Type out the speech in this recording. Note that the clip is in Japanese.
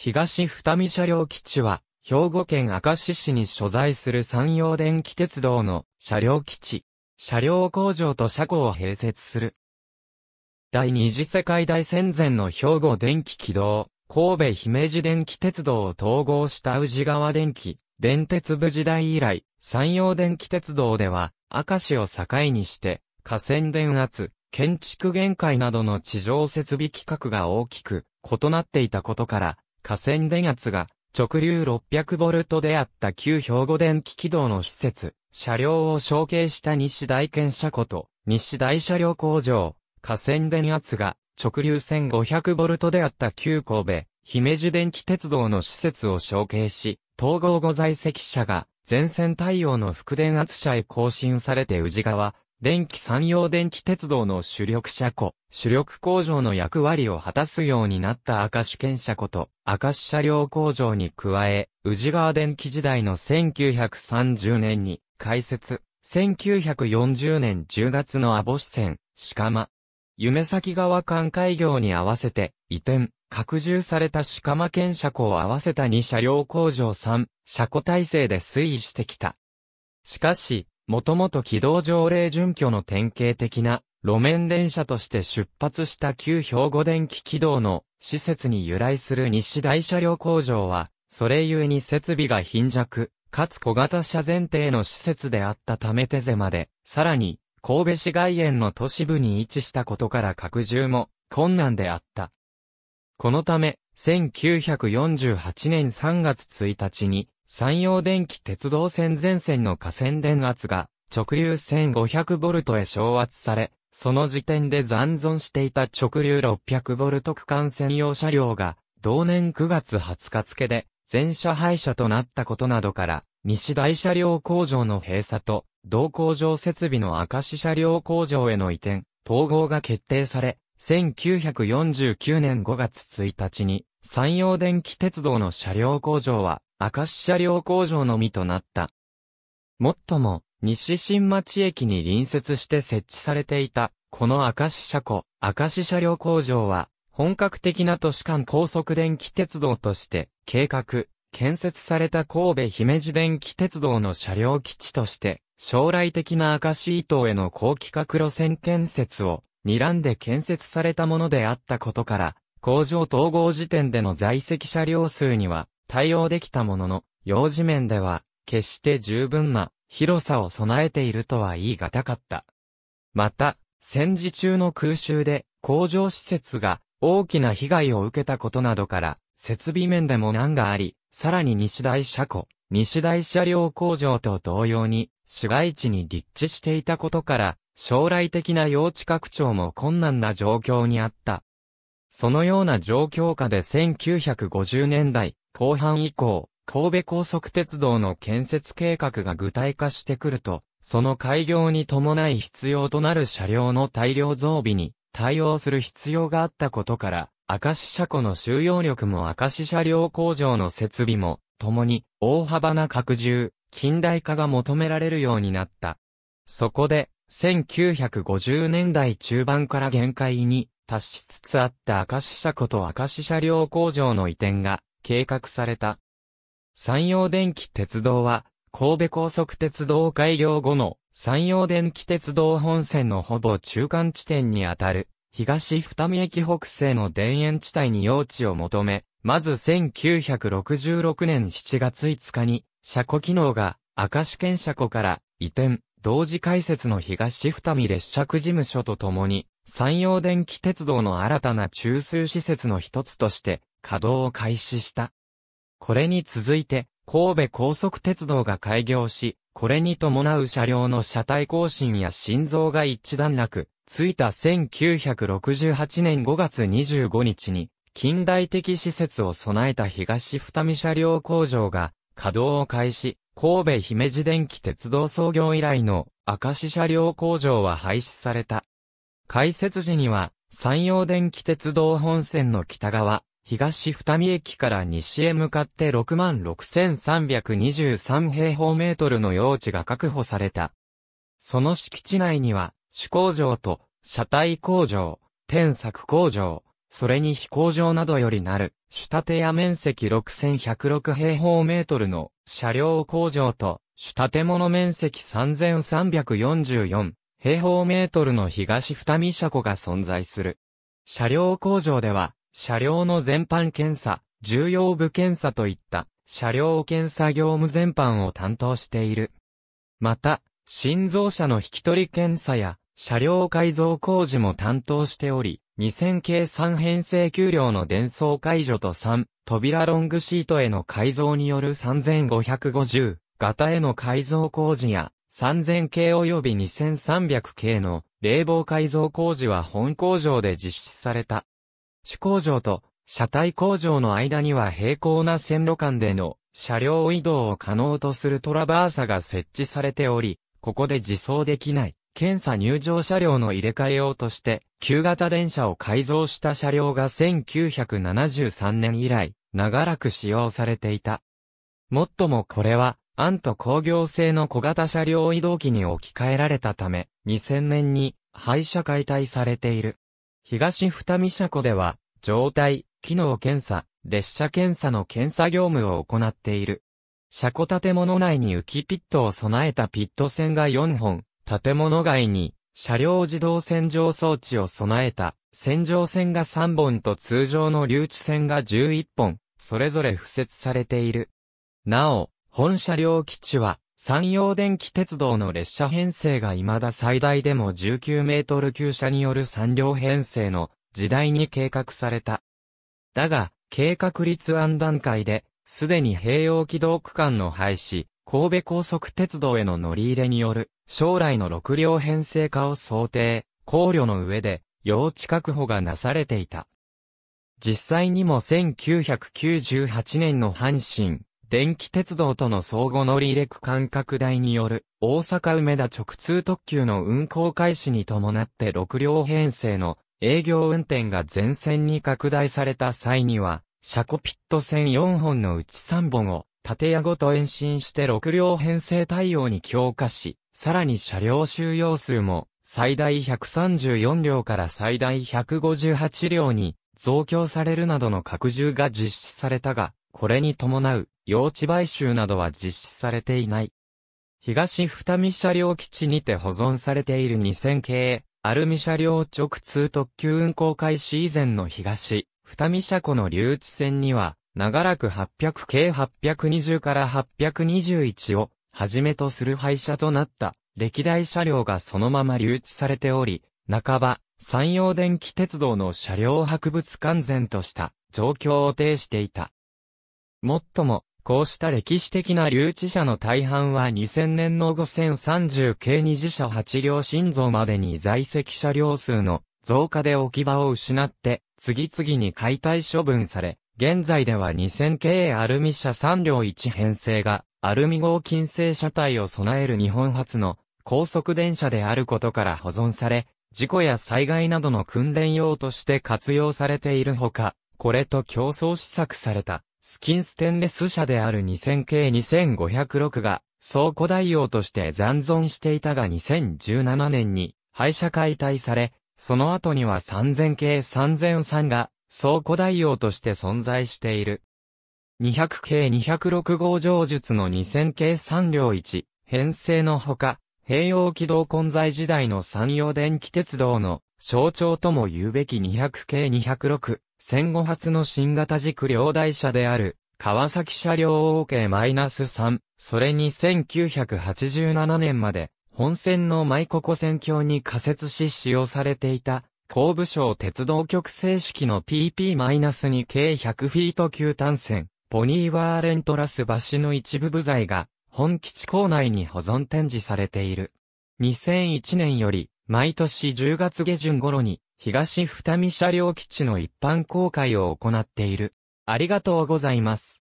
東二見車両基地は、兵庫県明石市に所在する山陽電気鉄道の車両基地、車両工場と車庫を併設する。第二次世界大戦前の兵庫電気軌道、神戸姫路電気鉄道を統合した宇治川電気、電鉄部時代以来、山陽電気鉄道では、明石を境にして、河川電圧、建築限界などの地上設備規格が大きく異なっていたことから、河川電圧が直流600ボルトであった旧兵庫電気軌道の施設、車両を承継した西大県車庫と西大車両工場、河川電圧が直流1500ボルトであった旧神戸、姫路電気鉄道の施設を承継し、統合後在籍者が前線対応の副電圧車へ更新されて宇治川、電気産業電気鉄道の主力車庫、主力工場の役割を果たすようになった赤主権車庫と赤市車両工場に加え、宇治川電気時代の1930年に開設、1940年10月の保支線、鹿間、夢先川間開業に合わせて移転、拡充された鹿間県車庫を合わせた2車両工場3、車庫体制で推移してきた。しかし、もともと軌道条例準拠の典型的な路面電車として出発した旧兵庫電気軌道の施設に由来する西大車両工場は、それゆえに設備が貧弱、かつ小型車前提の施設であったため手狭で、さらに、神戸市外縁の都市部に位置したことから拡充も困難であった。このため、1948年3月1日に、山陽電気鉄道線全線の河線電圧が直流 1500V へ昇圧され、その時点で残存していた直流 600V 区間専用車両が同年9月20日付で全車廃車となったことなどから西大車両工場の閉鎖と同工場設備の明石車両工場への移転、統合が決定され、1949年5月1日に山陽電気鉄道の車両工場は明石車両工場のみとなった。もっとも、西新町駅に隣接して設置されていた、この明石車庫、明石車両工場は、本格的な都市間高速電気鉄道として、計画、建設された神戸姫路電気鉄道の車両基地として、将来的な明石伊東への高規格路線建設を、睨んで建設されたものであったことから、工場統合時点での在籍車両数には、対応できたものの、用地面では、決して十分な広さを備えているとは言い難かった。また、戦時中の空襲で工場施設が大きな被害を受けたことなどから、設備面でも難があり、さらに西大車庫、西大車両工場と同様に、市街地に立地していたことから、将来的な用地拡張も困難な状況にあった。そのような状況下で1950年代、後半以降、神戸高速鉄道の建設計画が具体化してくると、その開業に伴い必要となる車両の大量増備に対応する必要があったことから、明石車庫の収容力も明石車両工場の設備も、共に大幅な拡充、近代化が求められるようになった。そこで、1950年代中盤から限界に達しつつあった明石車庫と明石車両工場の移転が計画された。山陽電気鉄道は、神戸高速鉄道開業後の山陽電気鉄道本線のほぼ中間地点にあたる、東二見駅北西の田園地帯に用地を求め、まず1966年7月5日に、車庫機能が、明石県車庫から移転、同時開設の東二見列車区事務所とともに、山陽電気鉄道の新たな中枢施設の一つとして稼働を開始した。これに続いて、神戸高速鉄道が開業し、これに伴う車両の車体更新や心臓が一段落、ついた1968年5月25日に、近代的施設を備えた東二見車両工場が稼働を開始、神戸姫路電気鉄道創業以来の明石車両工場は廃止された。開設時には、山陽電気鉄道本線の北側、東二見駅から西へ向かって66,323平方メートルの用地が確保された。その敷地内には、主工場と、車体工場、転作工場、それに飛行場などよりなる、主建屋面積6106平方メートルの車両工場と、主建物面積3344平方メートルの東二見車庫が存在する。車両工場では、車両の全般検査、重要部検査といった、車両検査業務全般を担当している。また、心臓車の引き取り検査や、車両改造工事も担当しており、2000系3編成給料の伝送解除と3、扉ロングシートへの改造による3550型への改造工事や、3000系及び2300系の冷房改造工事は本工場で実施された。主工場と車体工場の間には平行な線路間での車両移動を可能とするトラバーサが設置されており、ここで自走できない検査入場車両の入れ替え用として、旧型電車を改造した車両が1973年以来、長らく使用されていた。もっともこれは、アント工業製の小型車両移動機に置き換えられたため、2000年に廃車解体されている。東二見車庫では、状態、機能検査、列車検査の検査業務を行っている。車庫建物内に浮きピットを備えたピット線が4本、建物外に車両自動洗浄装置を備えた洗浄線が3本と通常の留置線が11本、それぞれ付設されている。なお、本車両基地は、山陽電気鉄道の列車編成が未だ最大でも19メートル級車による3両編成の時代に計画された。だが、計画立案段階で、すでに併用軌道区間の廃止、神戸高速鉄道への乗り入れによる、将来の6両編成化を想定、考慮の上で、用地確保がなされていた。実際にも1998年の阪神、電気鉄道との相互乗り入れ区間拡大による、大阪梅田直通特急の運行開始に伴って6両編成の営業運転が全線に拡大された際には、車庫ピット線4本のうち3本を、建屋ごと延伸して6両編成対応に強化し、さらに車両収容数も、最大134両から最大158両に増強されるなどの拡充が実施されたが、これに伴う用地買収などは実施されていない。東二見車両基地にて保存されている2000系、アルミ車両直通特急運行開始以前の東二見車庫の留置線には、長らく800系820から821を、はじめとする廃車となった歴代車両がそのまま留置されており、半ば、山陽電気鉄道の車両博物館前とした状況を呈していた。もっとも、こうした歴史的な留置者の大半は2000年の5030系二次車8両心臓までに在籍車両数の増加で置き場を失って、次々に解体処分され、現在では2000系アルミ車3両1編成が、アルミ合金製車体を備える日本初の高速電車であることから保存され、事故や災害などの訓練用として活用されているほか、これと競争施策されたスキンステンレス車である2000系2506が倉庫代用として残存していたが2017年に廃車解体され、その後には3000系3003が倉庫代用として存在している。200系206号上術の2000系3両1、編成のほか、併用軌道混在時代の山陽電気鉄道の象徴とも言うべき200系206戦後初の新型軸両台車である、川崎車両 OK-3、それに1987年まで、本線の舞ココ線橋に仮設し使用されていた、後部省鉄道局正式の PP-2 計100フィート級単線、ポニーワーレントラス橋の一部部材が、本基地構内に保存展示されている。2001年より、毎年10月下旬頃に、東二見車両基地の一般公開を行っている。ありがとうございます。